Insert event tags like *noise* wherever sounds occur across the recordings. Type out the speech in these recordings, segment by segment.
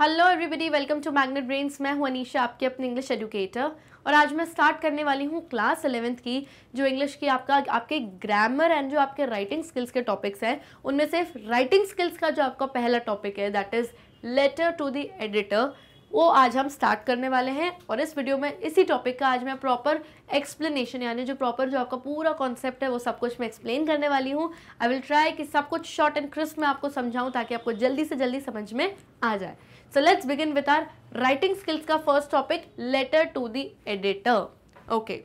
Hello everybody welcome to Magnet Brains मैं हूं अनीशा आपके अपने इंग्लिश एजुकेटर और आज मैं स्टार्ट करने वाली हूं क्लास एलेवेंथ की जो इंग्लिश की आपका आपके ग्रामर एंड जो आपके राइटिंग स्किल्स के टॉपिक्स हैं उनमें से राइटिंग स्किल्स का जो आपका पहला टॉपिक है that is letter to the editor वो आज हम स्टार्ट करने वाले हैं और इस वीडियो में इसी टॉपिक का आज मैं प्रॉपर एक्सप्लेनेशन यानी जो प्रॉपर जो आपका पूरा कॉन्सेप्ट है वो सब कुछ मैं एक्सप्लेन करने वाली हूँ आई विल ट्राई कि सब कुछ शॉर्ट एंड क्रिस्प में आपको समझाऊँ ताकि आपको जल्दी से जल्दी समझ में आ जाए so let's begin with our writing skills का first topic letter to the editor okay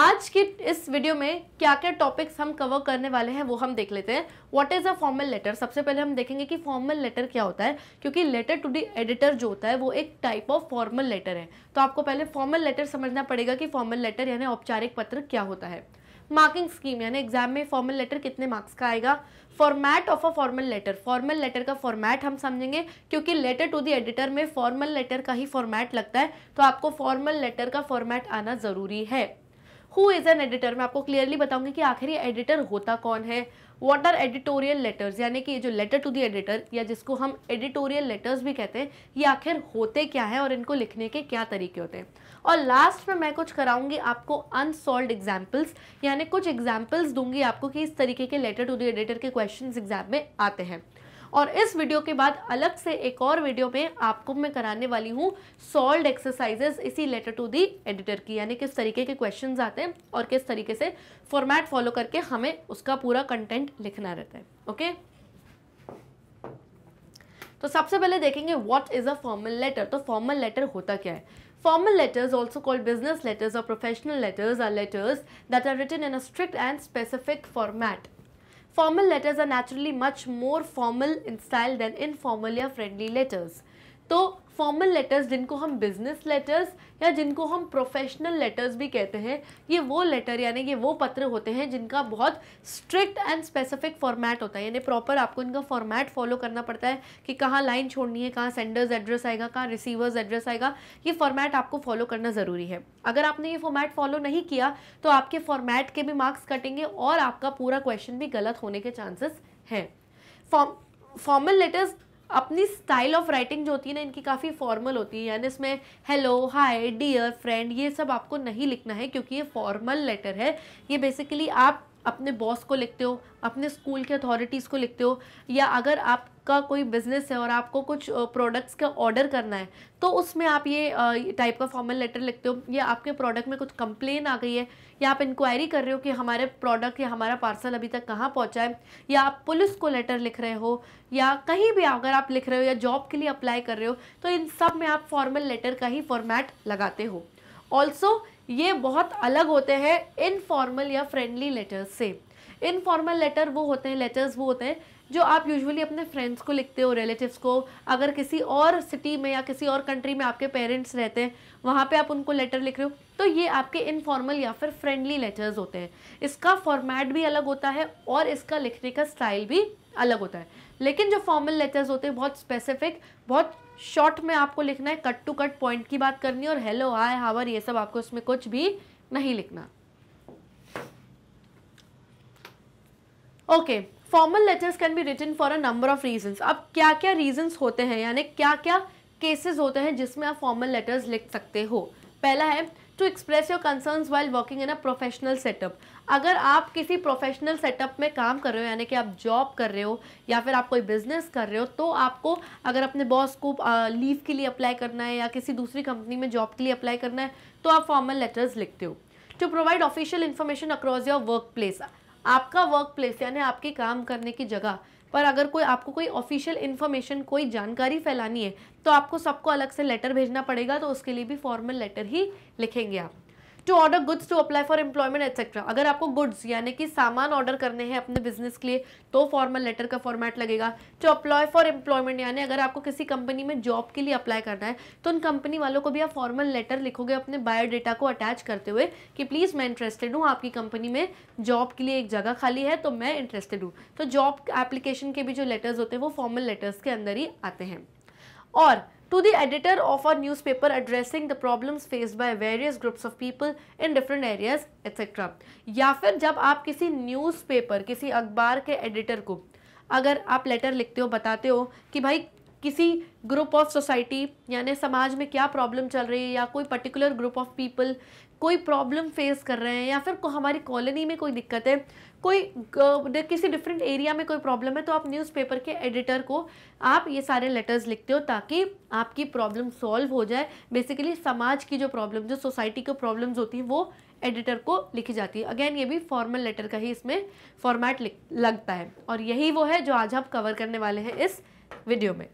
आज के इस वीडियो में क्या क्या टॉपिक्स हम कवर करने वाले हैं वो हम देख लेते हैं what is a formal letter सबसे पहले हम देखेंगे कि फॉर्मल लेटर क्या होता है क्योंकि लेटर टू द एडिटर जो होता है वो एक टाइप ऑफ फॉर्मल लेटर है तो आपको पहले फॉर्मल लेटर समझना पड़ेगा कि फॉर्मल लेटर यानी औपचारिक पत्र क्या होता है मार्किंग स्कीम यानी एग्जाम में फॉर्मल लेटर कितने मार्क्स का आएगा format of a formal letter formal letter का फॉर्मेट हम समझेंगे क्योंकि लेटर टू द एडिटर में फॉर्मल लेटर का ही फॉर्मेट लगता है तो आपको फॉर्मल लेटर का फॉर्मेट आना ज़रूरी है हु इज़ एन एडिटर मैं आपको क्लियरली बताऊंगी कि आखिर ये एडिटर होता कौन है वॉट आर एडिटोरियल लेटर्स यानी कि ये जो लेटर टू द एडिटर या जिसको हम एडिटोरियल लेटर्स भी कहते हैं ये आखिर होते क्या हैं और इनको लिखने के क्या तरीके होते हैं और लास्ट में मैं कुछ कराऊंगी आपको अनसोल्व एग्जाम्पल्स यानी कुछ एग्जाम्पल्स दूंगी आपको कि इस तरीके के लेटर टू द एडिटर के क्वेश्चन एग्जाम में आते हैं और इस वीडियो के बाद अलग से एक और वीडियो में आपको मैं कराने वाली हूँ सॉल्व एक्सरसाइजेस इसी लेटर टू दी एडिटर की यानी किस तरीके के क्वेश्चंस आते हैं और किस तरीके से फॉर्मेट फॉलो करके हमें उसका पूरा कंटेंट लिखना रहता है ओके तो सबसे पहले देखेंगे what is a formal letter तो फॉर्मल लेटर होता क्या है Formal letters, also called business letters or professional letters, are letters that are written in a strict and specific format. Formal letters are naturally much more formal in style than informal or friendly letters. So, formal letters जिनको हम business letters या जिनको हम professional letters भी कहते हैं ये वो लेटर यानी ये वो पत्र होते हैं जिनका बहुत स्ट्रिक्ट एंड स्पेसिफिक फॉर्मेट होता है यानी प्रॉपर आपको इनका फॉर्मेट फॉलो करना पड़ता है कि कहाँ लाइन छोड़नी है कहाँ सेंडर्स एड्रेस आएगा कहाँ रिसीवर्स एड्रेस आएगा ये फॉर्मेट आपको फॉलो करना ज़रूरी है अगर आपने ये फॉर्मेट फॉलो नहीं किया तो आपके फॉर्मेट के भी मार्क्स कटेंगे और आपका पूरा क्वेश्चन भी गलत होने के चांसेस हैं फॉर्म फॉर्मल लेटर्स अपनी स्टाइल ऑफ राइटिंग जो होती है ना इनकी काफ़ी फॉर्मल होती है यानी इसमें हेलो हाय डियर फ्रेंड ये सब आपको नहीं लिखना है क्योंकि ये फॉर्मल लेटर है ये बेसिकली आप अपने बॉस को लिखते हो अपने स्कूल के अथॉरिटीज़ को लिखते हो या अगर आप का कोई बिजनेस है और आपको कुछ प्रोडक्ट्स का ऑर्डर करना है तो उसमें आप ये टाइप का फॉर्मल लेटर लिखते हो या आपके प्रोडक्ट में कुछ कंप्लेन आ गई है या आप इंक्वायरी कर रहे हो कि हमारे प्रोडक्ट या हमारा पार्सल अभी तक कहाँ पहुँचा है या आप पुलिस को लेटर लिख रहे हो या कहीं भी अगर आप लिख रहे हो या जॉब के लिए अप्लाई कर रहे हो तो इन सब में आप फॉर्मल लेटर का ही फॉर्मेट लगाते हो ऑल्सो ये बहुत अलग होते हैं इनफॉर्मल या फ्रेंडली लेटर्स से इनफॉर्मल लेटर वो होते हैं लेटर्स वो होते हैं जो आप यूजुअली अपने फ्रेंड्स को लिखते हो रिलेटिव्स को अगर किसी और सिटी में या किसी और कंट्री में आपके पेरेंट्स रहते हैं वहाँ पे आप उनको लेटर लिख रहे हो तो ये आपके इनफॉर्मल या फिर फ्रेंडली लेटर्स होते हैं इसका फॉर्मेट भी अलग होता है और इसका लिखने का स्टाइल भी अलग होता है लेकिन जो फॉर्मल लेटर्स होते हैं बहुत स्पेसिफिक बहुत शॉर्ट में आपको लिखना है कट टू कट पॉइंट की बात करनी है और हेलो हाय हावर ये सब आपको उसमें कुछ भी नहीं लिखना okay okay, formal letters can be written for a number of reason अब क्या क्या रीजंस होते हैं यानी क्या क्या केसेस होते हैं जिसमें आप फॉर्मल लेटर्स लिख सकते हो पहला है to express your concerns while working in a professional setup अगर आप किसी प्रोफेशनल सेटअप में काम कर रहे हो यानी कि आप जॉब कर रहे हो या फिर आप कोई बिजनेस कर रहे हो तो आपको अगर अपने बॉस को लीव के लिए अप्लाई करना है या किसी दूसरी कंपनी में जॉब के लिए अप्लाई करना है तो आप फॉर्मल लेटर्स लिखते हो to provide official information across your work place आपका वर्क प्लेस यानी आपके काम करने की जगह पर अगर कोई आपको कोई ऑफिशियल इन्फॉर्मेशन कोई जानकारी फैलानी है तो आपको सबको अलग से लेटर भेजना पड़ेगा तो उसके लिए भी फॉर्मल लेटर ही लिखेंगे आप to order goods to apply for employment etcetera अगर आपको गुड्स यानी कि सामान ऑर्डर करने हैं अपने बिजनेस के लिए तो फॉर्मल लेटर का फॉर्मेट लगेगा टू अप्लाई फॉर एम्प्लॉयमेंट यानी अगर आपको किसी कंपनी में जॉब के लिए अप्लाई करना है तो उन कंपनी वालों को भी आप फॉर्मल लेटर लिखोगे अपने बायोडेटा को अटैच करते हुए कि प्लीज़ मैं इंटरेस्टेड हूँ आपकी कंपनी में जॉब के लिए एक जगह खाली है तो मैं इंटरेस्टेड हूँ तो जॉब एप्लीकेशन के भी जो लेटर्स होते हैं वो फॉर्मल लेटर्स के अंदर ही आते हैं और to the editor of our newspaper addressing the problems faced by various groups of people in different areas etc. या फिर जब आप किसी newspaper किसी अखबार के editor को अगर आप letter लिखते हो बताते हो कि भाई किसी ग्रुप ऑफ सोसाइटी यानी समाज में क्या प्रॉब्लम चल रही है या कोई पर्टिकुलर ग्रुप ऑफ पीपल कोई प्रॉब्लम फेस कर रहे हैं या फिर को हमारी कॉलोनी में कोई दिक्कत है कोई किसी डिफरेंट एरिया में कोई प्रॉब्लम है तो आप न्यूज़पेपर के एडिटर को आप ये सारे लेटर्स लिखते हो ताकि आपकी प्रॉब्लम सॉल्व हो जाए बेसिकली समाज की जो प्रॉब्लम जो सोसाइटी की प्रॉब्लम्स होती हैं वो एडिटर को लिखी जाती है अगेन ये भी फॉर्मल लेटर का ही इसमें फॉर्मेट लगता है और यही वो है जो आज हम कवर करने वाले हैं इस वीडियो में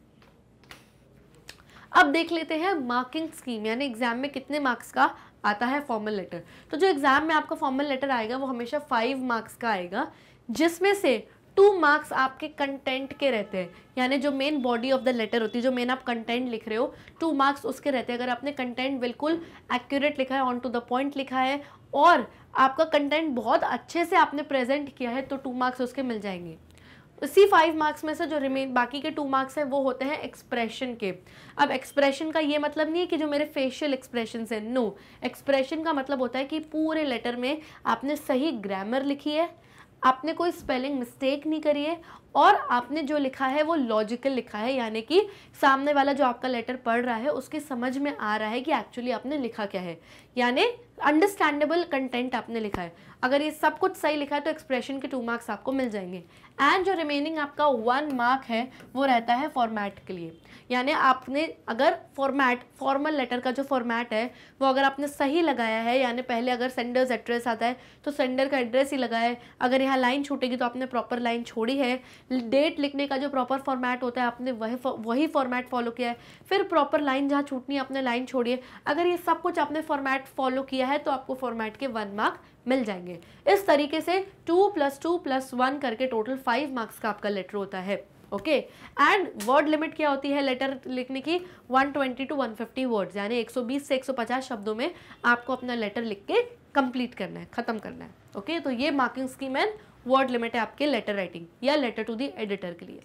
अब देख लेते हैं मार्किंग स्कीम यानी एग्जाम में कितने मार्क्स का आता है फॉर्मल लेटर तो जो एग्ज़ाम में आपका फॉर्मल लेटर आएगा वो हमेशा फाइव मार्क्स का आएगा जिसमें से टू मार्क्स आपके कंटेंट के रहते हैं यानी जो main body of the letter होती है जो मेन आप कंटेंट लिख रहे हो टू मार्क्स उसके रहते हैं अगर आपने कंटेंट बिल्कुल एक्यूरेट लिखा है ऑन टू द पॉइंट लिखा है और आपका कंटेंट बहुत अच्छे से आपने प्रेजेंट किया है तो टू मार्क्स उसके मिल जाएंगे उसी फाइव मार्क्स में से जो रिमेन बाकी के टू मार्क्स हैं वो होते हैं एक्सप्रेशन के अब एक्सप्रेशन का ये मतलब नहीं है कि जो मेरे फेशियल एक्सप्रेशन है नो एक्सप्रेशन का मतलब होता है कि पूरे लेटर में आपने सही ग्रामर लिखी है आपने कोई स्पेलिंग मिस्टेक नहीं करी है और आपने जो लिखा है वो लॉजिकल लिखा है यानी कि सामने वाला जो आपका लेटर पढ़ रहा है उसके समझ में आ रहा है कि एक्चुअली आपने लिखा क्या है यानी अंडरस्टैंडेबल कंटेंट आपने लिखा है अगर ये सब कुछ सही लिखा है तो एक्सप्रेशन के टू मार्क्स आपको मिल जाएंगे एंड जो रिमेनिंग आपका वन मार्क है वो रहता है फॉर्मेट के लिए यानी आपने अगर फॉर्मेट फॉर्मल लेटर का जो फॉर्मेट है वो अगर आपने सही लगाया है यानी पहले अगर सेंडर्स एड्रेस आता है तो सेंडर का एड्रेस ही लगाया है अगर यहाँ लाइन छूटेगी तो आपने प्रॉपर लाइन छोड़ी है डेट लिखने का जो प्रॉपर फॉर्मेट होता है आपने वही वही फॉर्मेट फॉलो किया है फिर प्रॉपर लाइन जहाँ छूटनी है आपने लाइन छोड़ी है अगर ये सब कुछ आपने फॉर्मेट फॉलो किया किया है तो आपको फॉर्मेट के वन मार्क मिल जाएंगे इस तरीके से two plus two plus one करके टोटल फाइव मार्क्स का आपका लेटर होता है ओके एंड वर्ड लिमिट क्या होती है लेटर लिखने की 120 टू 150 वर्ड्स यानी 120 से 150 शब्दों में आपको अपना लेटर लिख के कंप्लीट करना है ख़त्म करना है ओके okay? तो ये marking scheme and word limit है आपके लेटर राइटिंग या लेटर टू दी एडिटर के लिए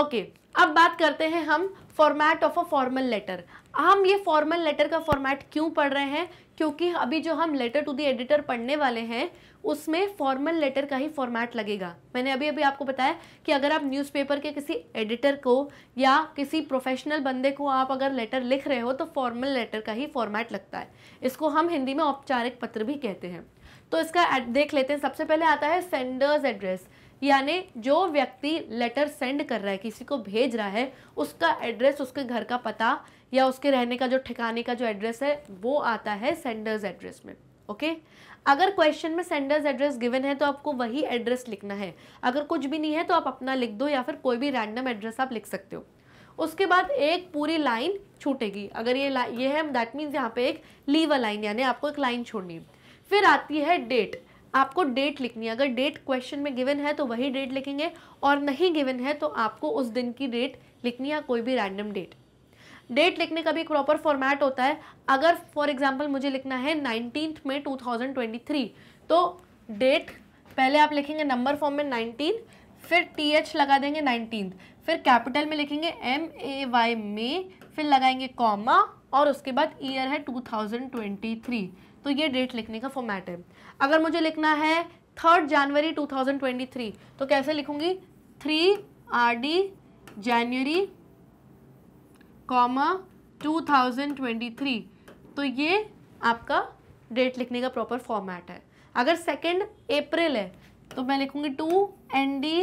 ओके okay, अब बात करते हैं हम format of a formal letter हम ये फॉर्मल लेटर का फॉर्मेट क्यों पढ़ रहे हैं क्योंकि अभी जो हम लेटर टू द एडिटर पढ़ने वाले हैं उसमें फॉर्मल लेटर का ही फॉर्मेट लगेगा मैंने अभी अभी आपको बताया कि अगर आप न्यूज़पेपर के किसी एडिटर को या किसी प्रोफेशनल बंदे को आप अगर लेटर लिख रहे हो तो फॉर्मल लेटर का ही फॉर्मेट लगता है इसको हम हिंदी में औपचारिक पत्र भी कहते हैं तो इसका देख लेते हैं सबसे पहले आता है सेंडर्स एड्रेस यानी जो व्यक्ति लेटर सेंड कर रहा है किसी को भेज रहा है उसका एड्रेस उसके घर का पता या उसके रहने का जो ठिकाने का जो एड्रेस है वो आता है सेंडर्स एड्रेस में ओके अगर क्वेश्चन में सेंडर्स एड्रेस गिवन है तो आपको वही एड्रेस लिखना है अगर कुछ भी नहीं है तो आप अपना लिख दो या फिर कोई भी रैंडम एड्रेस आप लिख सकते हो उसके बाद एक पूरी लाइन छूटेगी अगर ये ये है दैट मीन्स यहाँ पे एक लीव लाइन यानी आपको एक लाइन छोड़नी फिर आती है डेट आपको डेट लिखनी है अगर डेट क्वेश्चन में गिवन है तो वही डेट लिखेंगे और नहीं गिवन है तो आपको उस दिन की डेट लिखनी है कोई भी रैंडम डेट डेट लिखने का भी एक प्रॉपर फॉर्मेट होता है अगर फॉर एग्जाम्पल मुझे लिखना है नाइनटीन में टू तो डेट पहले आप लिखेंगे नंबर फॉर्म में नाइनटीन फिर टी एच लगा देंगे नाइनटीन फिर कैपिटल में लिखेंगे एम ए वाई मे फिर लगाएंगे कॉमा और उसके बाद ईयर है 2023 तो ये डेट लिखने का फॉर्मेट है अगर मुझे लिखना है थर्ड जनवरी 2023 तो कैसे लिखूँगी three R D January comma 2023 तो ये आपका डेट लिखने का प्रॉपर फॉर्मेट है अगर सेकेंड अप्रैल है तो मैं लिखूंगी two N D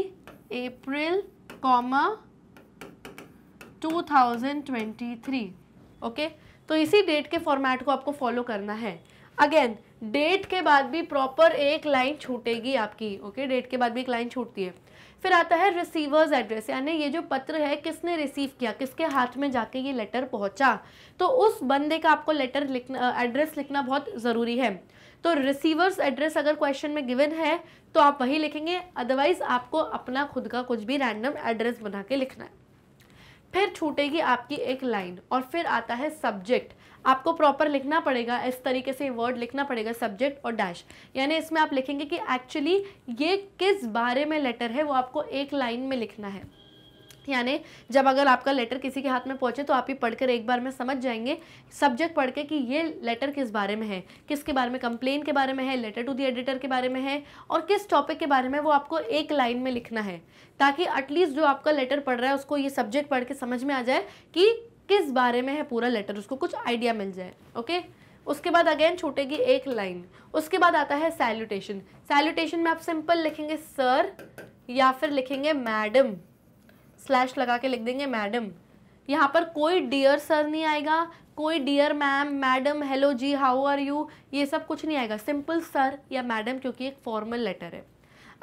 April comma 2023 okay तो इसी डेट के फॉर्मेट को आपको फॉलो करना है अगेन डेट के बाद भी प्रॉपर एक लाइन छूटेगी आपकी ओके okay? डेट के बाद भी एक लाइन छूटती है फिर आता है रिसीवर्स एड्रेस यानी ये जो पत्र है किसने रिसीव किया किसके हाथ में जाके ये लेटर पहुंचा तो उस बंदे का आपको लेटर लिखना एड्रेस लिखना बहुत ज़रूरी है तो रिसीवर्स एड्रेस अगर क्वेश्चन में गिवन है तो आप वही लिखेंगे अदरवाइज आपको अपना खुद का कुछ भी रैंडम एड्रेस बना के लिखना है फिर छूटेगी आपकी एक लाइन और फिर आता है सब्जेक्ट आपको प्रॉपर लिखना पड़ेगा इस तरीके से वर्ड लिखना पड़ेगा सब्जेक्ट और डैश यानी इसमें आप लिखेंगे कि एक्चुअली ये किस बारे में लेटर है वो आपको एक लाइन में लिखना है यानी जब अगर आपका लेटर किसी के हाथ में पहुंचे तो आप ये पढ़कर एक बार में समझ जाएंगे सब्जेक्ट पढ़ के कि ये लेटर किस बारे में है किसके बारे में कंप्लेन के बारे में है लेटर टू द एडिटर के बारे में है और किस टॉपिक के बारे में वो आपको एक लाइन में लिखना है ताकि एटलीस्ट जो आपका लेटर पढ़ रहा है उसको ये सब्जेक्ट पढ़ के समझ में आ जाए कि किस बारे में है पूरा लेटर उसको कुछ आइडिया मिल जाए ओके उसके बाद अगेन छूटेगी एक लाइन उसके बाद आता है सैल्यूटेशन सैल्यूटेशन में आप सिंपल लिखेंगे सर या फिर लिखेंगे मैडम स्लैश लगा के लिख देंगे मैडम यहाँ पर कोई डियर सर नहीं आएगा कोई dear ma'am madam hello ji how are you ये सब कुछ नहीं आएगा सिंपल सर या मैडम क्योंकि एक फॉर्मल लेटर है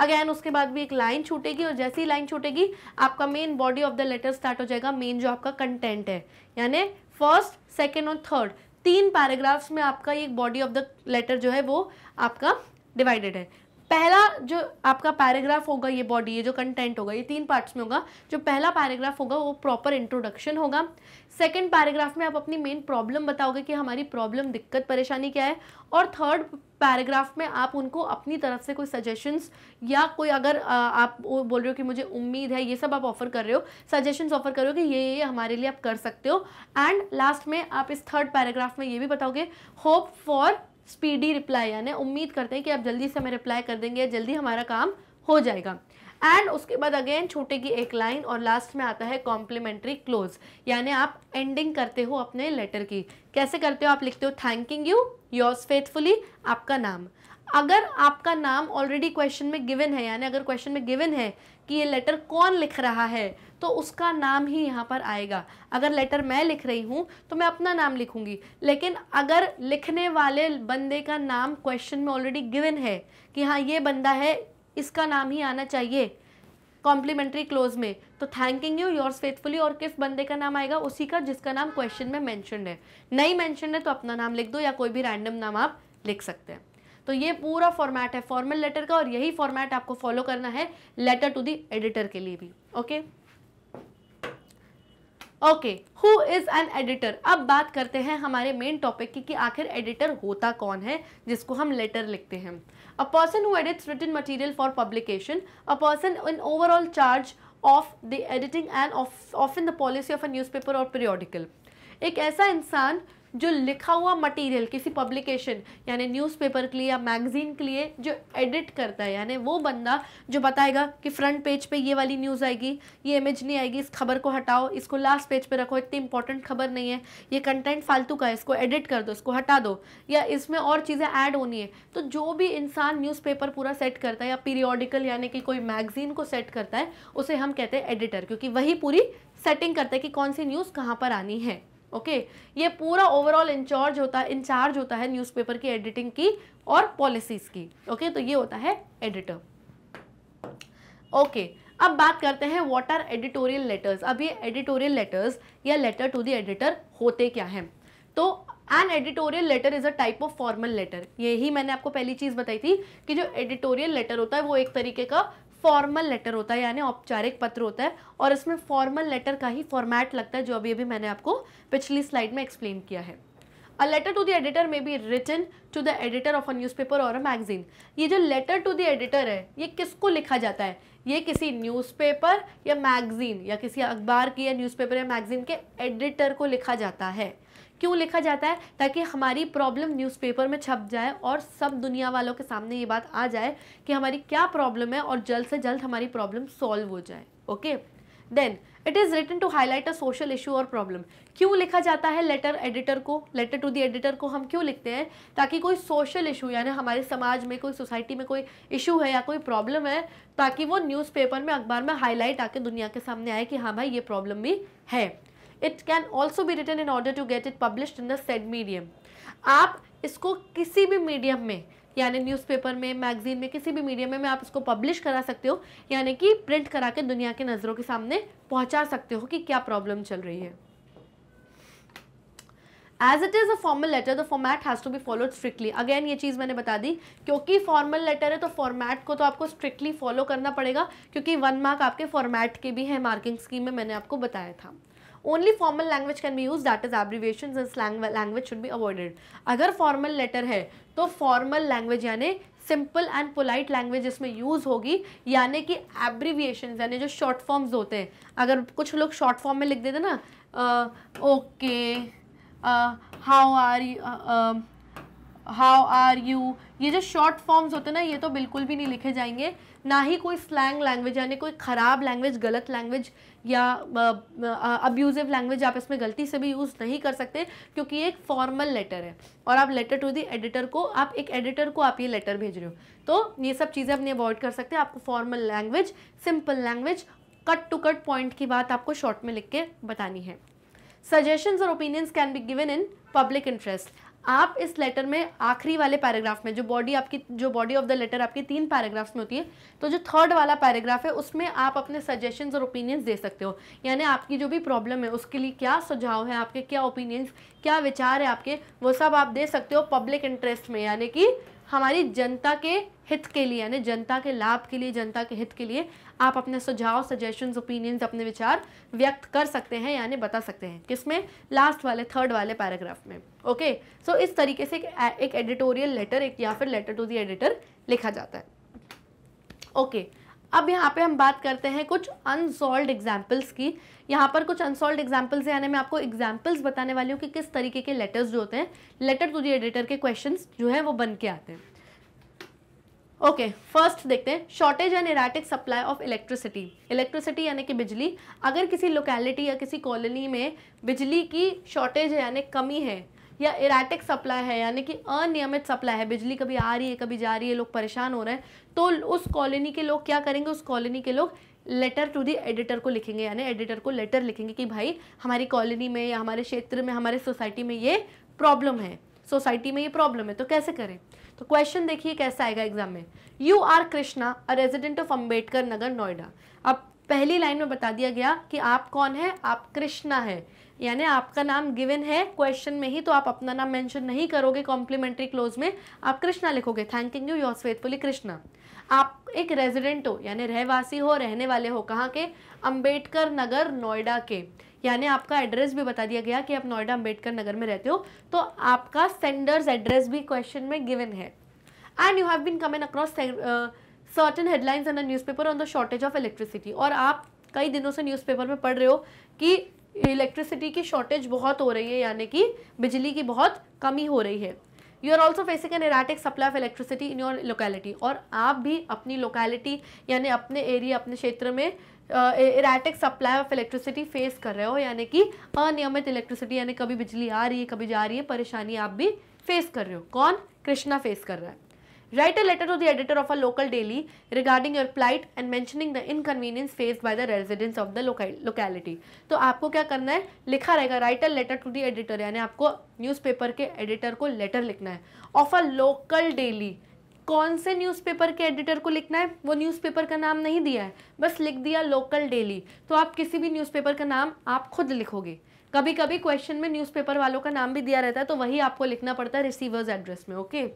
अगेन उसके बाद भी एक लाइन छूटेगी और जैसी लाइन छूटेगी आपका main body of the letter start हो जाएगा मेन जो आपका कंटेंट है यानी फर्स्ट सेकेंड और थर्ड तीन पैराग्राफ्स में आपका एक बॉडी ऑफ द लेटर जो है वो आपका डिवाइडेड है पहला जो आपका पैराग्राफ होगा ये बॉडी ये जो कंटेंट होगा ये तीन पार्ट्स में होगा जो पहला पैराग्राफ होगा वो प्रॉपर इंट्रोडक्शन होगा सेकंड पैराग्राफ में आप अपनी मेन प्रॉब्लम बताओगे कि हमारी प्रॉब्लम दिक्कत परेशानी क्या है और थर्ड पैराग्राफ में आप उनको अपनी तरफ से कोई सजेशंस या कोई अगर आप बोल रहे हो कि मुझे उम्मीद है ये सब आप ऑफर कर रहे हो सजेशंस ऑफर कर रहे हो कि ये ये हमारे लिए आप कर सकते हो एंड लास्ट में आप इस थर्ड पैराग्राफ में ये भी बताओगे होप फॉर स्पीडी रिप्लाई यानी उम्मीद करते हैं कि आप जल्दी से हमें रिप्लाई कर देंगे जल्दी हमारा काम हो जाएगा एंड उसके बाद अगेन की एक लाइन और लास्ट में आता है कॉम्प्लीमेंट्री क्लोज यानी आप एंडिंग करते हो अपने लेटर की कैसे करते हो आप लिखते हो थैंकिंग यू योर्स फेथफुली आपका नाम अगर आपका नाम ऑलरेडी क्वेश्चन में गिवन है यानी अगर क्वेश्चन में गिवन है कि ये लेटर कौन लिख रहा है तो उसका नाम ही यहाँ पर आएगा अगर लेटर मैं लिख रही हूँ तो मैं अपना नाम लिखूँगी लेकिन अगर लिखने वाले बंदे का नाम क्वेश्चन में ऑलरेडी गिवन है कि हाँ ये बंदा है इसका नाम ही आना चाहिए कॉम्प्लीमेंट्री क्लोज में तो थैंकिंग यू योर्स फेथफुली और किस बंदे का नाम आएगा उसी का जिसका नाम क्वेश्चन में मैंशनड है नहीं मैंशनड है तो अपना नाम लिख दो या कोई भी रैंडम नाम आप लिख सकते हैं तो ये पूरा फॉर्मेट है फॉर्मल लेटर का और यही फॉर्मेट आपको फॉलो करना है लेटर टू दी एडिटर के लिए भी okay okay who is an editor अब बात करते हैं हमारे मेन टॉपिक की कि आखिर एडिटर होता कौन है जिसको हम लेटर लिखते हैं a person who edits written material for publication a person in overall charge of the editing and of in the policy of a newspaper or periodical एक ऐसा इंसान जो लिखा हुआ मटेरियल किसी पब्लिकेशन यानी न्यूज़पेपर के लिए या मैगजीन के लिए जो एडिट करता है यानी वो बंदा जो बताएगा कि फ्रंट पेज पे ये वाली न्यूज़ आएगी ये इमेज नहीं आएगी इस खबर को हटाओ इसको लास्ट पेज पे रखो इतनी इंपॉर्टेंट खबर नहीं है ये कंटेंट फालतू का है इसको एडिट कर दो इसको हटा दो या इसमें और चीज़ें ऐड होनी है तो जो भी इंसान न्यूज़ पूरा सेट करता है या पीरियोडिकल यानी कि कोई मैगजीन को सेट करता है उसे हम कहते हैं एडिटर क्योंकि वही पूरी सेटिंग करता है कि कौन सी न्यूज़ कहाँ पर आनी है ओके ये पूरा ओवरऑल इंचार्ज होता है इंचार्ज होता है न्यूज़पेपर की एडिटिंग की और पॉलिसीज की ओके तो ये होता है एडिटर ओके अब बात करते हैं व्हाट आर एडिटोरियल लेटर्स अब ये एडिटोरियल लेटर्स या लेटर टू द एडिटर होते क्या हैं तो an editorial letter is a type of formal letter यही मैंने आपको पहली चीज़ बताई थी कि जो एडिटोरियल लेटर होता है वो एक तरीके का फॉर्मल लेटर होता है यानी औपचारिक पत्र होता है और इसमें फॉर्मल लेटर का ही फॉर्मेट लगता है जो अभी अभी मैंने आपको पिछली स्लाइड में एक्सप्लेन किया है a letter to the editor may be written to the editor of a newspaper or a magazine ये जो लेटर टू द एडिटर है ये किसको लिखा जाता है ये किसी न्यूज़ या मैगजीन या किसी अखबार की या न्यूज़ या मैगजीन के एडिटर को लिखा जाता है क्यों लिखा जाता है ताकि हमारी प्रॉब्लम न्यूज़पेपर में छप जाए और सब दुनिया वालों के सामने ये बात आ जाए कि हमारी क्या प्रॉब्लम है और जल्द से जल्द हमारी प्रॉब्लम सॉल्व हो जाए okay then it is written to highlight a social issue or problem क्यों लिखा जाता है लेटर एडिटर को लेटर टू द एडिटर को हम क्यों लिखते हैं ताकि कोई सोशल इशू यानी हमारे समाज में कोई सोसाइटी में कोई इशू है या कोई प्रॉब्लम है ताकि वो न्यूज़पेपर में अखबार में हाईलाइट आके दुनिया के सामने आए कि हाँ भाई ये प्रॉब्लम भी है it can also be written in order to get it publish in the said medium आप इसको किसी भी मीडियम में यानी न्यूज़पेपर में मैगजीन में किसी भी मीडियम में, में आप इसको पब्लिश करा सकते हो यानी कि प्रिंट करा के दुनिया के नज़रों के सामने पहुंचा सकते हो कि क्या प्रॉब्लम चल रही है as it is a formal letter the format has to be followed strictly again ये चीज़ मैंने बता दी क्योंकि फॉर्मल लेटर है तो फॉर्मैट को तो आपको स्ट्रिक्टली फॉलो करना पड़ेगा क्योंकि वन मार्क आपके फॉर्मैट के भी है मार्किंग स्कीम में मैंने आपको बताया था only formal language can be use that is abbreviation language should be avoided अगर फॉर्मल लेटर है तो फॉर्मल लैंग्वेज यानी सिंपल एंड पोलाइट लैंग्वेज इसमें यूज़ होगी यानी कि एब्रीविएशन यानी जो शॉर्ट फॉर्म्स होते हैं अगर कुछ लोग शॉर्ट फॉर्म में लिख देते ना okay how are how are you ये जो शॉर्ट फॉर्म्स होते हैं ना ये तो बिल्कुल भी नहीं लिखे जाएंगे ना ही कोई स्लैंग लैंग्वेज यानी कोई ख़राब लैंग्वेज गलत लैंग्वेज या अब्यूज़िव लैंग्वेज आप इसमें गलती से भी यूज़ नहीं कर सकते क्योंकि ये एक फॉर्मल लेटर है और आप लेटर टू दी एडिटर को आप एक एडिटर को आप ये लेटर भेज रहे हो तो ये सब चीज़ें अपनी अवॉइड कर सकते हैं आपको formal language simple language cut to cut point की बात आपको शॉर्ट में लिख के बतानी है सजेशंस और opinions can be given in public interest आप इस लेटर में आखिरी वाले पैराग्राफ में जो बॉडी आपकी जो बॉडी ऑफ द लेटर आपकी तीन पैराग्राफ्स में होती है तो जो थर्ड वाला पैराग्राफ है उसमें आप अपने सजेशंस और ओपिनियंस दे सकते हो यानी आपकी जो भी प्रॉब्लम है उसके लिए क्या सुझाव है आपके क्या ओपिनियंस क्या विचार है आपके वो सब आप दे सकते हो पब्लिक इंटरेस्ट में यानी कि हमारी जनता के हित के लिए यानी जनता के लाभ के लिए जनता के हित के लिए आप अपने सुझाव सजेशंस ओपिनियंस अपने विचार व्यक्त कर सकते हैं यानी बता सकते हैं किसमें लास्ट वाले थर्ड वाले पैराग्राफ में ओके सो so, इस तरीके से एक एडिटोरियल लेटर एक या फिर लेटर टू दी एडिटर लिखा जाता है ओके okay. अब यहाँ पे हम बात करते हैं कुछ अनसॉल्व एग्जाम्पल्स की यहाँ पर कुछ अनसॉल्व एग्जाम्पल्स यानी मैं आपको एग्जाम्पल्स बताने वाली हूँ कि किस तरीके के लेटर्स जो होते हैं लेटर टू दी एडिटर के क्वेश्चन जो है वो बन के आते हैं ओके okay, फर्स्ट देखते हैं shortage and erratic supply of electricity electricity यानी कि बिजली अगर किसी लोकेलिटी या किसी कॉलोनी में बिजली की शॉर्टेज है यानी कमी है या इराटिक सप्लाई है यानी कि अनियमित सप्लाई है बिजली कभी आ रही है कभी जा रही है लोग परेशान हो रहे हैं तो उस कॉलोनी के लोग क्या करेंगे उस कॉलोनी के लोग लेटर टू दी एडिटर को लिखेंगे यानी एडिटर को लेटर लिखेंगे कि भाई हमारी कॉलोनी में या हमारे क्षेत्र में हमारे सोसाइटी में ये प्रॉब्लम है सोसाइटी में ये प्रॉब्लम है तो कैसे करें तो क्वेश्चन देखिए कैसा आएगा एग्जाम में you are Krishna a resident of Ambedkar Nagar Noida अब पहली लाइन में बता दिया गया कि आप कौन है आप कृष्णा है यानी आपका नाम गिवन है क्वेश्चन में ही तो आप अपना नाम मेंशन नहीं करोगे कॉम्प्लीमेंट्री क्लोज में आप कृष्णा लिखोगे thanking you your faithfully Krishna आप एक रेजिडेंट हो यानी रहवासी हो रहने वाले हो कहाँ के अंबेडकर नगर नोएडा के यानी आपका एड्रेस भी बता दिया गया कि आप नोएडा अंबेडकर नगर में रहते हो तो आपका सेंडर्स एड्रेस भी क्वेश्चन में गिवन है and you have been comment across certain headlines in the newspaper on the shortage of electricity और आप कई दिनों से न्यूज़पेपर में पढ़ रहे हो कि इलेक्ट्रिसिटी की शॉर्टेज बहुत हो रही है यानी कि बिजली की बहुत कमी हो रही है you are also facing an erratic supply of electricity in your locality और आप भी अपनी लोकेलिटी यानी अपने एरिया अपने क्षेत्र में erratic supply of electricity face कर रहे हो यानी कि अनियमित इलेक्ट्रिसिटी यानी कभी बिजली आ रही है कभी जा रही है परेशानी आप भी फेस कर रहे हो कौन कृष्णा फेस कर रहा है Write a letter to the editor of a local daily regarding your plight and mentioning the inconvenience faced by the residents of the locality. तो आपको क्या करना है लिखा रहेगा write a letter to the editor यानी आपको पेपर के एडिटर को लेटर लिखना है ऑफ अ लोकल डेली कौन से न्यूज़पेपर के एडिटर को लिखना है वो न्यूज़पेपर का नाम नहीं दिया है बस लिख दिया लोकल डेली तो आप किसी भी न्यूज़पेपर का नाम आप खुद लिखोगे कभी कभी क्वेश्चन में न्यूज़पेपर वालों का नाम भी दिया रहता है तो वही आपको लिखना पड़ता है रिसीवर्स एड्रेस में ओके okay?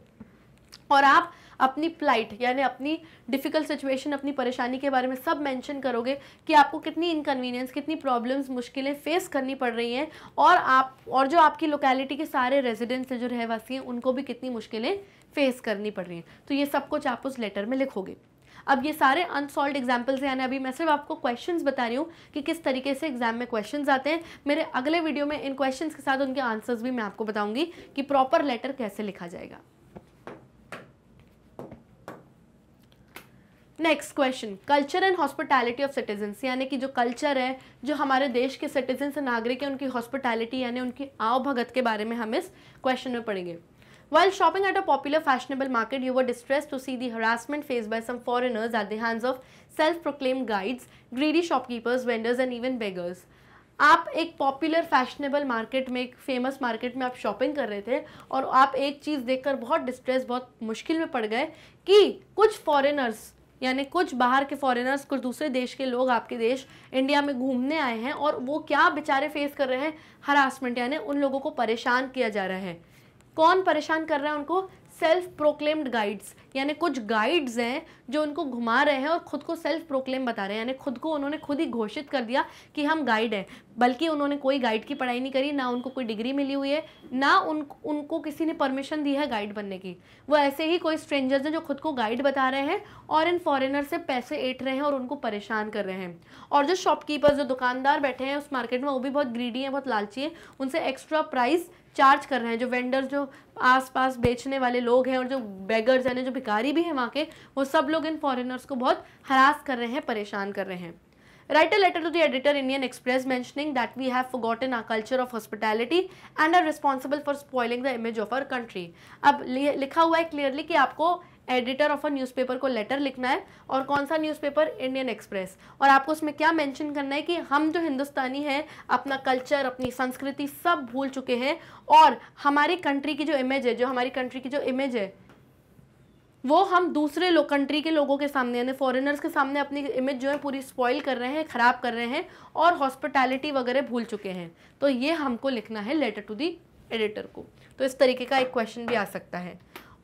और आप अपनी प्लाइट यानी अपनी डिफ़िकल्ट सिचुएशन अपनी परेशानी के बारे में सब मेंशन करोगे कि आपको कितनी इनकन्वीनियंस कितनी प्रॉब्लम्स मुश्किलें फेस करनी पड़ रही हैं और आप और जो आपकी लोकेलिटी के सारे रेजिडेंट्स हैं जो रहवासी हैं उनको भी कितनी मुश्किलें फेस करनी पड़ रही हैं तो ये सब कुछ आप उस लेटर में लिखोगे अब ये सारे अनसॉल्व एग्जाम्पल्स यानी अभी मैं सिर्फ आपको क्वेश्चंस बता रही हूँ कि किस तरीके से एग्जाम में क्वेश्चंस आते हैं मेरे अगले वीडियो में इन क्वेश्चंस के साथ उनके आंसर्स भी मैं आपको बताऊंगी कि प्रॉपर लेटर कैसे लिखा जाएगा next question culture and hospitality of citizens यानी कि जो कल्चर है जो हमारे देश के सिटीजन्स नागरिक हैं उनकी हॉस्पिटैलिटी यानी उनकी आव भगत के बारे में हम इस क्वेश्चन में पढ़ेंगे well shopping at a popular fashionable market you were distress to see the harassment face by some foreigners at the hands of self proclaim guides greedy shopkeepers vendors and and beggars आप एक popular fashionable market में एक famous market में आप shopping कर रहे थे और आप एक चीज़ देखकर बहुत डिस्ट्रेस बहुत मुश्किल में पड़ गए कि कुछ फॉरेनर्स यानी कुछ बाहर के फॉरेनर्स कुछ दूसरे देश के लोग आपके देश इंडिया में घूमने आए हैं और वो क्या बेचारे फेस कर रहे हैं हरासमेंट यानी उन लोगों को परेशान किया जा रहा है कौन परेशान कर रहा है उनको सेल्फ प्रोक्लेम्ड गाइड्स यानी कुछ गाइड्स हैं जो उनको घुमा रहे हैं और ख़ुद को सेल्फ प्रोक्लेम बता रहे हैं यानी खुद को उन्होंने खुद ही घोषित कर दिया कि हम गाइड हैं बल्कि उन्होंने कोई गाइड की पढ़ाई नहीं करी ना उनको कोई डिग्री मिली हुई है ना उन उनको किसी ने परमिशन दी है गाइड बनने की वो ऐसे ही कोई स्ट्रेंजर्स हैं जो खुद को गाइड बता रहे हैं और इन फॉरेनर से पैसे ऐट रहे हैं और उनको परेशान कर रहे हैं और जो शॉपकीपर्स जो दुकानदार बैठे हैं उस मार्केट में वो भी बहुत ग्रीडी हैं बहुत लालची हैं उनसे एक्स्ट्रा प्राइस चार्ज कर रहे हैं जो वेंडर जो आसपास बेचने वाले लोग हैं और जो बेगर्स हैं जो भिकारी भी हैं वहाँ के वो सब लोग इन फॉरेनर्स को बहुत हरास कर रहे हैं परेशान कर रहे हैं write a letter to the editor Indian Express mentioning that we have got in our culture of hospitality and are responsible for spoiling the image of our country अब लिखा हुआ है क्लियरली कि आपको एडिटर ऑफ अ न्यूज़पेपर को letter लिखना है और कौन सा न्यूज़पेपर इंडियन एक्सप्रेस और आपको उसमें क्या मेंशन करना है कि हम जो हिंदुस्तानी हैं अपना कल्चर अपनी संस्कृति सब भूल चुके हैं और हमारी कंट्री की जो इमेज है जो हमारी कंट्री की जो इमेज है वो हम दूसरे लोग कंट्री के लोगों के सामने यानी फॉरेनर्स के सामने अपनी इमेज जो है पूरी स्पॉइल कर रहे हैं ख़राब कर रहे हैं और हॉस्पिटैलिटी वगैरह भूल चुके हैं तो ये हमको लिखना है लेटर टू दी एडिटर को तो इस तरीके का एक क्वेश्चन भी आ सकता है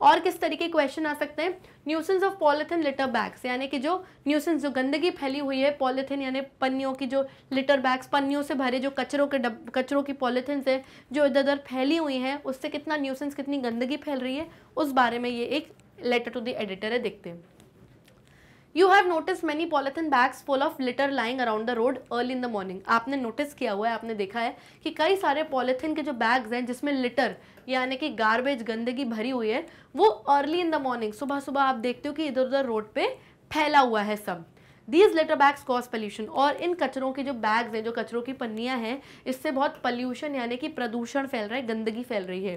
और किस तरीके क्वेश्चन आ सकते हैं nuisance of polythene litter bags यानी कि जो न्यूसेंस जो गंदगी फैली हुई है पॉलिथिन यानी पन्नियों की जो लिटर बैग्स पन्नियों से भरे जो कचरों के डब कचरों की पॉलिथिन से जो इधर उधर फैली हुई हैं उससे कितना न्यूसेंस कितनी गंदगी फैल रही है उस बारे में ये एक लेटर टू द एडिटर है देखते हैं you have notice many polythene bags full of litter lying around the road early in the morning आपने नोटिस किया हुआ है आपने देखा है कि कई सारे पॉलिथिन के जो बैग्स हैं जिसमें लिटर यानी कि गार्बेज गंदगी भरी हुई है वो अर्ली इन द मॉर्निंग सुबह सुबह आप देखते हो कि इधर उधर रोड पे फैला हुआ है सब these litter bags cause pollution और इन कचरों के जो बैग्स हैं जो कचरों की पन्नियाँ हैं इससे बहुत पॉल्यूशन यानी कि प्रदूषण फैल रहा है गंदगी फैल रही है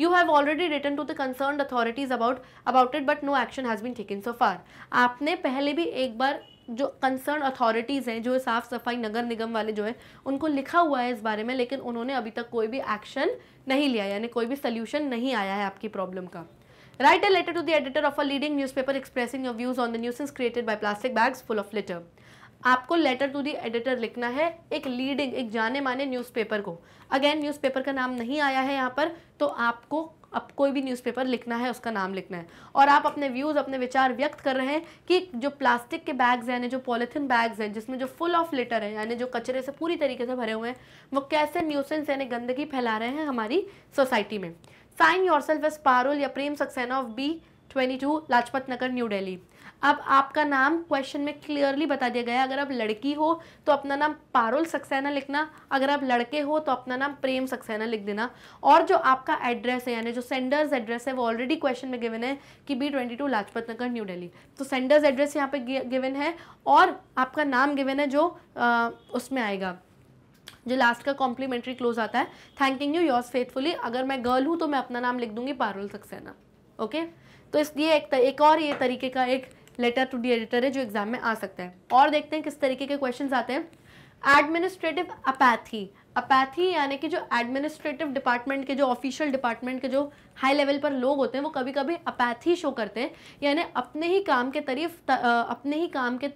you have already written to the concern authorities about about it but no action has been taken so far आपने पहले भी एक बार जो कंसर्न अथॉरिटीज़ हैं जो साफ सफाई नगर निगम वाले जो है उनको लिखा हुआ है इस बारे में लेकिन उन्होंने अभी तक कोई भी एक्शन नहीं लिया यानी कोई भी सोल्यूशन नहीं आया है आपकी प्रॉब्लम का write a letter to the editor of a leading newspaper expressing your views on the nuisance created by plastic bags full of litter आपको लेटर टू दी एडिटर लिखना है एक लीडिंग एक जाने माने न्यूज़पेपर को अगेन न्यूज़पेपर का नाम नहीं आया है यहाँ पर तो आपको अब कोई भी न्यूज़पेपर लिखना है उसका नाम लिखना है और आप अपने व्यूज़ अपने विचार व्यक्त कर रहे हैं कि जो प्लास्टिक के बैग्स हैं यानी जो पॉलीथिन बैग्स हैं जिसमें जो फुल ऑफ लेटर हैं यानी जो कचरे से पूरी तरीके से भरे हुए हैं वो कैसे न्यूसेंस यानी गंदगी फैला रहे हैं हमारी सोसाइटी में sign yourself as Parul या Prem Saxena of B twenty two Lajpat Nagar New Delhi अब आपका नाम क्वेश्चन में क्लियरली बता दिया गया है अगर आप लड़की हो तो अपना नाम पारुल सक्सेना लिखना अगर आप लड़के हो तो अपना नाम प्रेम सक्सेना लिख देना और जो आपका एड्रेस है यानी जो सेंडर्स एड्रेस है वो ऑलरेडी क्वेश्चन में गिवन है कि B twenty two Lajpat Nagar New Delhi तो सेंडर्स एड्रेस यहाँ पे गिवन है और आपका नाम गिवन है जो आ, उसमें आएगा जो लास्ट का कॉम्प्लीमेंट्री क्लोज आता है थैंकिंग यू योर्स फेथफुली अगर मैं गर्ल हूँ तो मैं अपना नाम लिख दूंगी पारुल सक्सेना ओके तो इसलिए एक, एक और ये तरीके का एक लेटर टू डी एडिटर है जो एग्जाम में आ सकता है और देखते हैं किस तरीके के क्वेश्चन आते हैं एडमिनिस्ट्रेटिव अपैथी अपैथी यानी कि जो एडमिनिस्ट्रेटिव डिपार्टमेंट के जो ऑफिशियल डिपार्टमेंट के जो हाई लेवल पर लोग होते हैं वो कभी कभी अपैथी शो करते हैं यानी अपने ही काम के तरीफ अपने ही काम के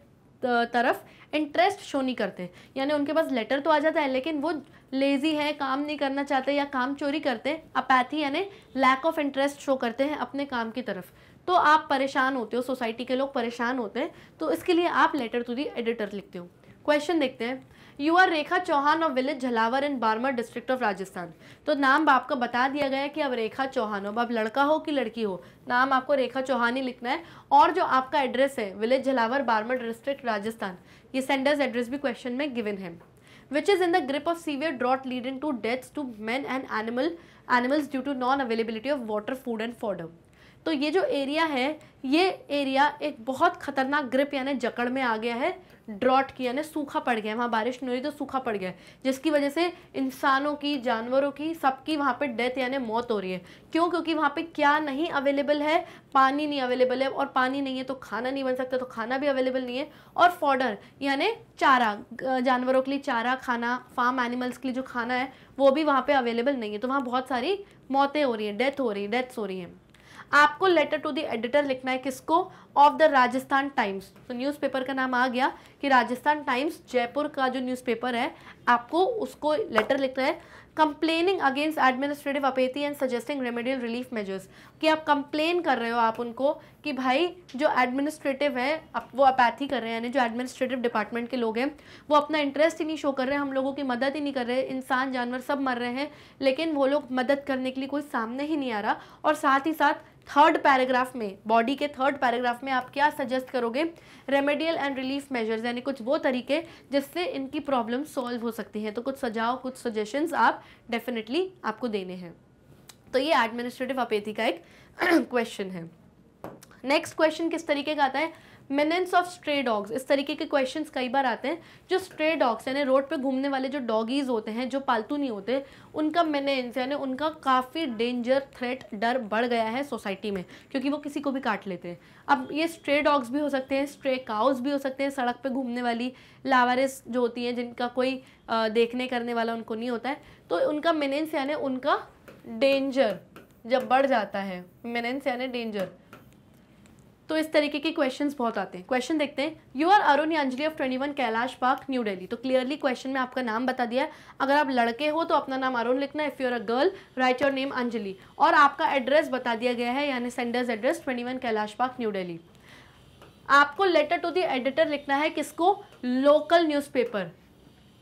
तरफ इंटरेस्ट शो नहीं करते यानी उनके पास लेटर तो आ जाता है लेकिन वो लेज़ी है काम नहीं करना चाहते या काम चोरी करते अपैथी यानी लैक ऑफ इंटरेस्ट शो करते हैं अपने काम की तरफ तो आप परेशान होते हो सोसाइटी के लोग परेशान होते हैं तो इसके लिए आप लेटर टू दी एडिटर लिखते हो क्वेश्चन देखते हैं you are Rekha Chauhan of village Jhalawar in Barmer district of Rajasthan तो नाम आपका बता दिया गया है कि अब रेखा चौहान हो अब आप लड़का हो कि लड़की हो नाम आपको रेखा चौहान ही लिखना है और जो आपका एड्रेस है विलेज झलावर बारमर डिस्ट्रिक्ट राजस्थान ये सेंडर्स एड्रेस भी क्वेश्चन में गिवन है which is in the grip of severe drought leading to death to man and animal animals due to non availability of water food and fodder तो ये जो area है ये area एक बहुत खतरनाक ग्रिप यानी जकड़ में आ गया है ड्रॉट की यानी सूखा पड़ गया है वहाँ बारिश नहीं हुई तो सूखा पड़ गया है जिसकी वजह से इंसानों की जानवरों की सबकी वहाँ पे डेथ यानी मौत हो रही है क्यों क्योंकि वहाँ पे क्या नहीं अवेलेबल है पानी नहीं अवेलेबल है और पानी नहीं है तो खाना नहीं बन सकता तो खाना भी अवेलेबल नहीं है और फॉर्डर यानी चारा जानवरों के लिए चारा खाना फार्म एनिमल्स के लिए जो खाना है वो भी वहाँ पर अवेलेबल नहीं है तो वहाँ बहुत सारी मौतें हो रही हैं डेथ हो रही है डेथ्स हो रही हैं आपको लेटर टू द एडिटर लिखना है किसको ऑफ द राजस्थान टाइम्स तो न्यूज़पेपर का नाम आ गया कि राजस्थान टाइम्स जयपुर का जो न्यूज़पेपर है आपको उसको लेटर लिखना है complaining against administrative apathy and suggesting remedial relief measures कि आप कंप्लेन कर रहे हो आप उनको कि भाई जो एडमिनिस्ट्रेटिव है वो अपैथी कर रहे हैं यानी जो एडमिनिस्ट्रेटिव डिपार्टमेंट के लोग हैं वो अपना इंटरेस्ट ही नहीं शो कर रहे हैं हम लोगों की मदद ही नहीं कर रहे इंसान जानवर सब मर रहे हैं लेकिन वो लोग मदद करने के लिए कोई सामने ही नहीं आ रहा और साथ ही साथ थर्ड पैराग्राफ में बॉडी के थर्ड पैराग्राफ में आप क्या सजेस्ट करोगे रेमेडियल एंड रिलीफ मेजर्स यानी कुछ वो तरीके जिससे इनकी प्रॉब्लम सॉल्व हो सकती है तो कुछ सजाओ कुछ सजेशंस आप डेफिनेटली आपको देने हैं तो ये एडमिनिस्ट्रेटिव अपेथी का एक क्वेश्चन *clears throat* है नेक्स्ट क्वेश्चन किस तरीके का आता है मेनेंस ऑफ स्ट्रे डॉग्स इस तरीके के क्वेश्चन कई बार आते हैं जो स्ट्रे डॉग्स यानी रोड पे घूमने वाले जो डॉगीज़ होते हैं जो पालतू नहीं होते उनका मेनेंस यानी उनका काफ़ी डेंजर थ्रेट डर बढ़ गया है सोसाइटी में क्योंकि वो किसी को भी काट लेते हैं अब ये स्ट्रे डॉग्स भी हो सकते हैं स्ट्रे काउस भी हो सकते हैं सड़क पर घूमने वाली लावारिस जो होती हैं जिनका कोई देखने करने वाला उनको नहीं होता है तो उनका मेनेंस यानी उनका डेंजर जब बढ़ जाता है मेनेंस यानी डेंजर तो इस तरीके के क्वेश्चंस बहुत आते हैं क्वेश्चन देखते हैं you are Arun Anjali of 21 Kailash Park New Delhi तो क्लियरली क्वेश्चन में आपका नाम बता दिया है अगर आप लड़के हो तो अपना नाम अरुण लिखना if you're a girl write your name Anjali और आपका एड्रेस बता दिया गया है यानी senders address twenty Kailash Park New Delhi आपको लेटर टू दी एडिटर लिखना है किसको लोकल न्यूज़पेपर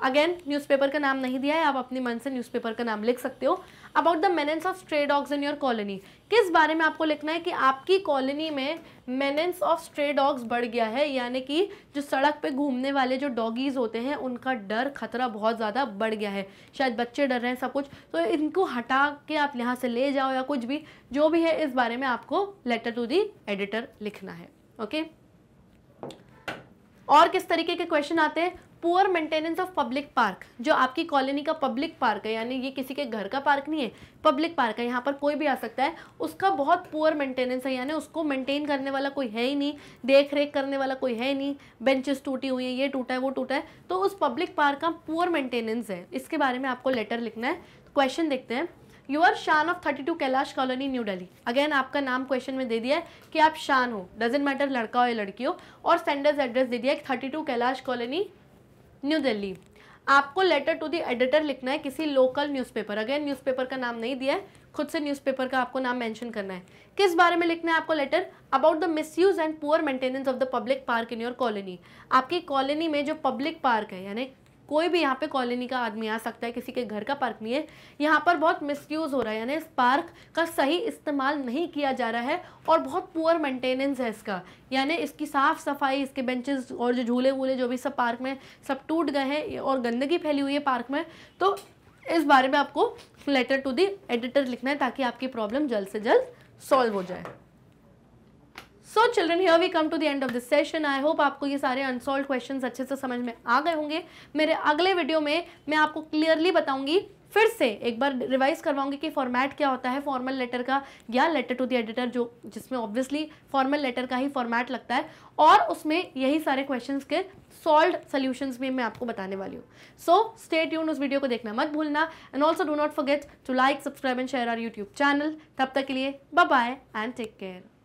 अगेन न्यूज़पेपर का नाम नहीं दिया है आप अपने मन से न्यूज़पेपर का नाम लिख सकते हो about the menace of stray dogs in your colony किस बारे में आपको लिखना है कि आपकी कॉलोनी में मेनेंस ऑफ स्ट्रे डॉग्स बढ़ गया है यानी कि जो सड़क पे घूमने वाले जो डॉगीज़ होते हैं उनका डर खतरा बहुत ज़्यादा बढ़ गया है शायद बच्चे डर रहे हैं सब कुछ तो इनको हटा के आप यहाँ से ले जाओ या कुछ भी जो भी है इस बारे में आपको लेटर टू दी एडिटर लिखना है ओके okay? और किस तरीके के क्वेश्चन आते हैं poor maintenance of public park जो आपकी कॉलोनी का पब्लिक पार्क है यानी ये किसी के घर का पार्क नहीं है पब्लिक पार्क है यहाँ पर कोई भी आ सकता है उसका बहुत पुअर मेंटेनेंस है यानी उसको मेंटेन करने वाला कोई है ही नहीं देख रेख करने वाला कोई है ही नहीं बेंचेस टूटी हुई हैं ये टूटा है वो टूटा है तो उस पब्लिक पार्क का पुअर मेंटेनेंस है इसके बारे में आपको लेटर लिखना है क्वेश्चन तो देखते हैं you are Shan of thirty two Kailash Colony New Delhi again आपका नाम क्वेश्चन में दे दिया है कि आप शान हो डजेंट मैटर लड़का हो या लड़की हो और सेंडर्स एड्रेस दे दिया है thirty two Kailash Colony New Delhi आपको लेटर टू द एडिटर लिखना है किसी लोकल न्यूज़पेपर अगेन न्यूज़पेपर का नाम नहीं दिया है खुद से न्यूज़पेपर का आपको नाम मेंशन करना है किस बारे में लिखना है आपको letter about the misuse and poor maintenance of the public park in your colony आपकी कॉलोनी में जो पब्लिक पार्क है यानी कोई भी यहाँ पे कॉलोनी का आदमी आ सकता है किसी के घर का पार्क नहीं है यहाँ पर बहुत मिसयूज़ हो रहा है यानी इस पार्क का सही इस्तेमाल नहीं किया जा रहा है और बहुत पुअर मेंटेनेंस है इसका यानी इसकी साफ़ सफाई इसके बेंचेस और जो झूले वूले जो भी सब पार्क में सब टूट गए हैं और गंदगी फैली हुई है पार्क में तो इस बारे में आपको लेटर टू दी एडिटर लिखना है ताकि आपकी प्रॉब्लम जल्द से जल्द सॉल्व हो जाए so children here we come to the end of this session I hope आपको ये सारे अनसॉल्व क्वेश्चन अच्छे से समझ में आ गए होंगे मेरे अगले वीडियो में मैं आपको क्लियरली बताऊंगी फिर से एक बार रिवाइज करवाऊंगी कि फॉर्मेट क्या होता है फॉर्मल लेटर का या लेटर टू द एडिटर जो जिसमें ऑब्वियसली फॉर्मल लेटर का ही फॉर्मेट लगता है और उसमें यही सारे क्वेश्चंस के सॉल्व सॉल्यूशंस भी मैं आपको बताने वाली हूँ सो स्टे ट्यून उस वीडियो को देखना मत भूलना and also do not forget to like subscribe and share our YouTube channel तब तक के लिए बाय एंड टेक केयर